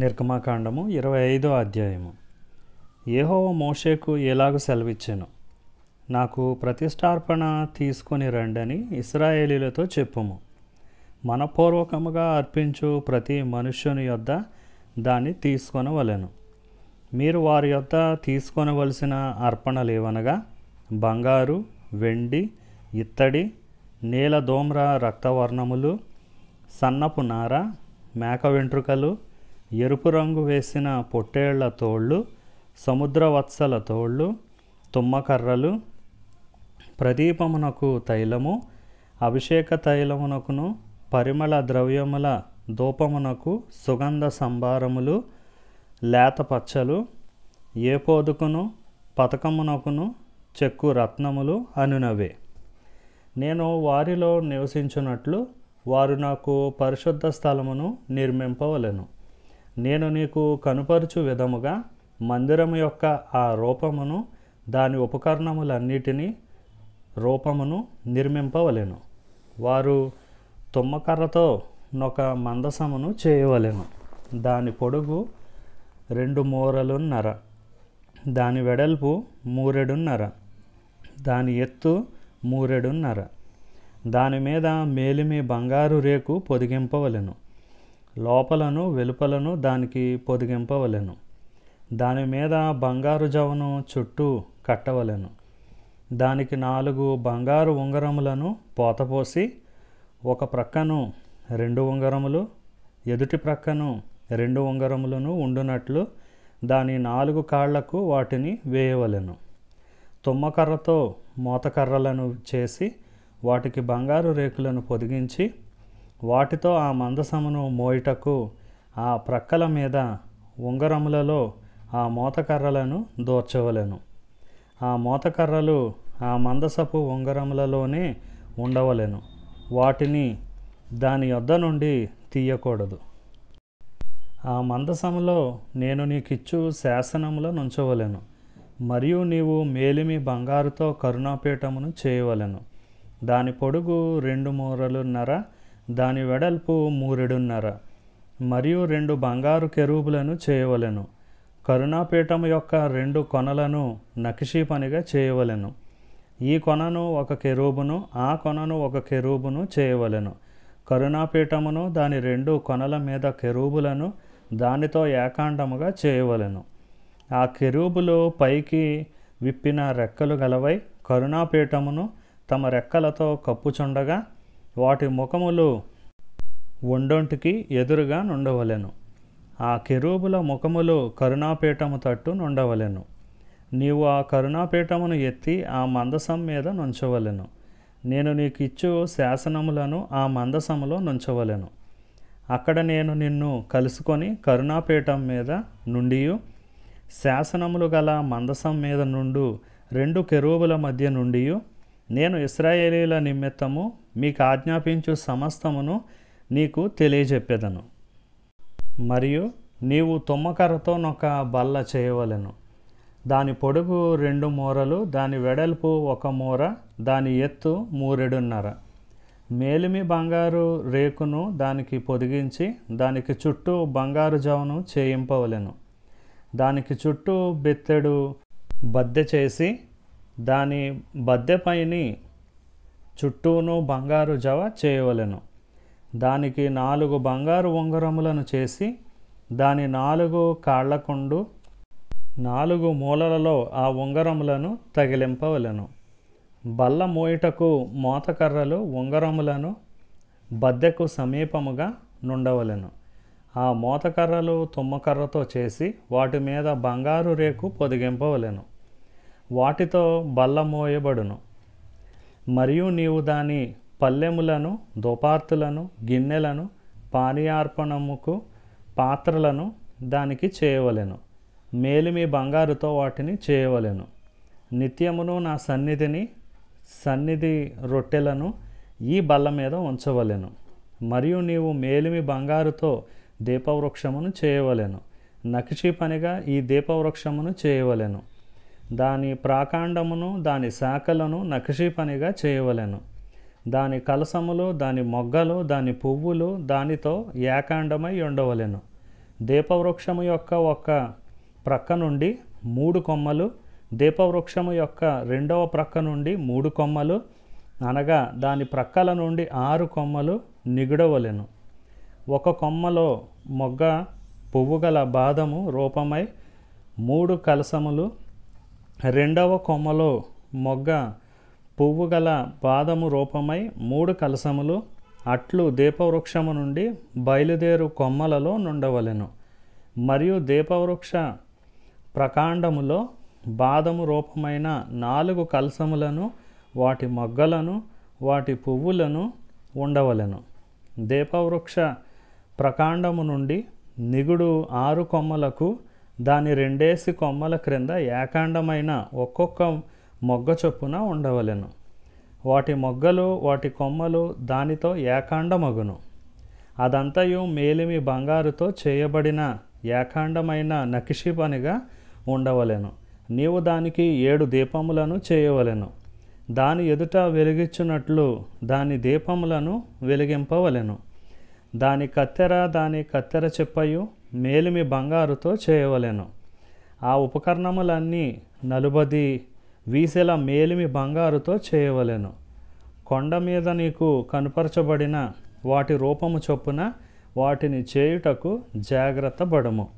నిర్గమాకాండము ఇరవై ఐదో అధ్యాయము ఏహో మోషేకు ఎలాగ సెలవిచ్చాను నాకు ప్రతిష్టార్పణ తీసుకొని రండని ఇస్రాయేలీలతో చెప్పుము మనపూర్వకముగా అర్పించు ప్రతి మనుష్యుని యొద్ద దాన్ని తీసుకొనవలెను మీరు వారి యొద్ద తీసుకొనవలసిన అర్పణలేవనగా బంగారు వెండి ఇత్తడి నేల దోమ్ర రక్తవర్ణములు సన్నపు నార మేక వెంట్రుకలు ఎరుపు రంగు వేసిన పొట్టేళ్ల తోళ్ళు సముద్రవత్సల తోళ్ళు తుమ్మకర్రలు ప్రదీపమునకు తైలము అభిషేక తైలమునకును పరిమళ ద్రవ్యముల దూపమునకు సుగంధ సంభారములు లేత పచ్చలు ఏ పోదుకును పథకమునకును చెక్కు రత్నములు అనునవే నేను వారిలో నివసించినట్లు వారు నాకు పరిశుద్ధ స్థలమును నిర్మింపవలను నేను నీకు కనుపరుచు విధముగా మందిరం యొక్క ఆ రూపమును దాని ఉపకరణములన్నిటినీ రూపమును నిర్మింపవలెను వారు తుమ్మకర్రతో నొక మందసమును చేయవలెను దాని పొడుగు రెండు మూరలున్నర దాని వెడల్పు మూరెడున్నర దాని ఎత్తు మూరెడున్నర దాని మీద మేలిమి బంగారు రేకు పొదిగింపవలెను లోపలను వెలుపలను దానికి పొదిగింపవలెను దాని మీద బంగారు జవను చుట్టూ కట్టవలెను దానికి నాలుగు బంగారు ఉంగరములను పోతపోసి ఒక ప్రక్కను రెండు ఉంగరములు ఎదుటి ప్రక్కను రెండు ఉంగరములను ఉండునట్లు దాని నాలుగు కాళ్లకు వాటిని వేయవలెను తుమ్మకర్రతో మూతకర్రలను చేసి వాటికి బంగారు రేకులను పొదిగించి వాటితో ఆ మందసమును మోయుటకు ఆ ప్రక్కల మీద ఉంగరములలో ఆ మోతకర్రలను దోర్చవలను ఆ మోతకర్రలు ఆ మందసపు ఉంగరములలోనే ఉండవలెను వాటిని దాని యొద్ద నుండి తీయకూడదు ఆ మందసములో నేను నీకిచ్చు శాసనములో నుంచవలెను మరియు నీవు మేలిమి బంగారుతో కరుణాపీఠమును చేయవలెను దాని పొడుగు రెండు మూరలున్నర దాని వెడల్పు మూరెడున్నర మరియు రెండు బంగారు కెరూబులను చేయవలెను కరుణాపీఠం యొక్క రెండు కొనలను నకిషీ పనిగా చేయవలెను ఈ కొనను ఒక కెరూబును ఆ కొనను ఒక కెరూబును చేయవలెను కరుణాపీఠమును దాని రెండు కొనల మీద కెరూబులను దానితో ఏకాండముగా చేయవలెను ఆ కెరూబులు పైకి విప్పిన రెక్కలు గలవై కరుణాపీఠమును తమ రెక్కలతో కప్పుచుండగా వాటి ముఖములు ఒండొంటికి ఎదురుగా నుండవలెను ఆ కెరూబుల ముఖములు కరుణాపీఠము తట్టు నుండవలెను నీవు ఆ కరుణాపీఠమును ఎత్తి ఆ మందసం మీద నుంచవలెను నేను నీకిచ్చు శాసనములను ఆ మందసములో నుంచవలెను అక్కడ నేను నిన్ను కలుసుకొని కరుణాపీఠం మీద నుండి శాసనములు గల మందసం మీద నుండు రెండు కెరూబుల మధ్య నుండియు నేను ఇస్రాయేలీల నిమిత్తము మీకు ఆజ్ఞాపించు సమస్తమును నీకు తెలియజెప్పెదను మరియు నీవు తుమ్మకర్రతో ఒక బల్ల చేయవలెను దాని పొడుగు రెండు మూరలు దాని వెడల్పు ఒక మూర దాని ఎత్తు మూరెడున్నర మేలిమి బంగారు రేకును దానికి పొదిగించి దానికి చుట్టూ బంగారు జవను చేయింపవలెను దానికి చుట్టూ బెత్తెడు బద్దె చేసి దాని బద్దెపైని చుట్టూను బంగారు జవ చేయవలెను దానికి నాలుగు బంగారు ఉంగరములను చేసి దాని నాలుగు కాళ్లకుండు నాలుగు మూలలలో ఆ ఉంగరములను తగిలింపవలెను బల్ల మోయిటకు మోతకర్రలు ఉంగరములను బద్దెకు సమీపముగా నుండవలెను ఆ మోతకర్రలు తుమ్మకర్రతో చేసి వాటి మీద బంగారు రేకు పొదిగింపవలెను వాటితో బల్లమోయబడును మోయబడును మరియు నీవు దాని పల్లెములను దోపార్తులను గిన్నెలను పానీయార్పణముకు పాత్రలను దానికి చేయవలెను మేలిమి బంగారుతో వాటిని చేయవలెను నిత్యమును నా సన్నిధిని సన్నిధి రొట్టెలను ఈ బల్ల మీద ఉంచవలెను మరియు నీవు మేలిమి బంగారుతో దీపవృక్షమును చేయవలెను నకిషి పనిగా ఈ దీపవృక్షమును చేయవలెను దాని ప్రాకాండమును దాని శాఖలను నకిషి పనిగా చేయవలెను దాని కలసములు దాని మొగ్గలు దాని పువ్వులు దానితో ఏకాండమై ఉండవలెను దీపవృక్షము యొక్క ఒక ప్రక్క నుండి మూడు కొమ్మలు దీపవృక్షము యొక్క రెండవ ప్రక్క నుండి మూడు కొమ్మలు అనగా దాని ప్రక్కల నుండి ఆరు కొమ్మలు నిగుడవలెను ఒక కొమ్మలో మొగ్గ పువ్వుగల బాదము రూపమై మూడు కలసములు రెండవ కొమ్మలో మొగ్గ పువ్వు గల పాదము రూపమై మూడు కలసములు అట్లు దీపవృక్షము నుండి బయలుదేరు కొమ్మలలో నుండవలెను మరియు దీపవృక్ష ప్రకాండములో బాదము రూపమైన నాలుగు కలసములను వాటి మొగ్గలను వాటి పువ్వులను ఉండవలెను దీపవృక్ష ప్రకాండము నుండి నిగుడు ఆరు కొమ్మలకు దాని రెండేసి కొమ్మల క్రింద ఏకాండమైన ఒక్కొక్క మొగ్గ చొప్పున ఉండవలెను వాటి మొగ్గలు వాటి కొమ్మలు దానితో ఏకాండమగును అదంతయు మేలిమి బంగారుతో చేయబడిన ఏకాండమైన నకిషి పనిగా ఉండవలెను నీవు దానికి ఏడు దీపములను చేయవలెను దాని ఎదుట వెలిగించున్నట్లు దాని దీపములను వెలిగింపవలెను దాని కత్తెర దాని కత్తెర చెప్పయు మేలిమి బంగారుతో చేయవలెను ఆ ఉపకరణములన్నీ నలుబది వీసెల మేలిమి బంగారుతో చేయవలెను కొండ మీద నీకు కనుపరచబడిన వాటి రూపము చొప్పున వాటిని చేయుటకు జాగ్రత్త పడము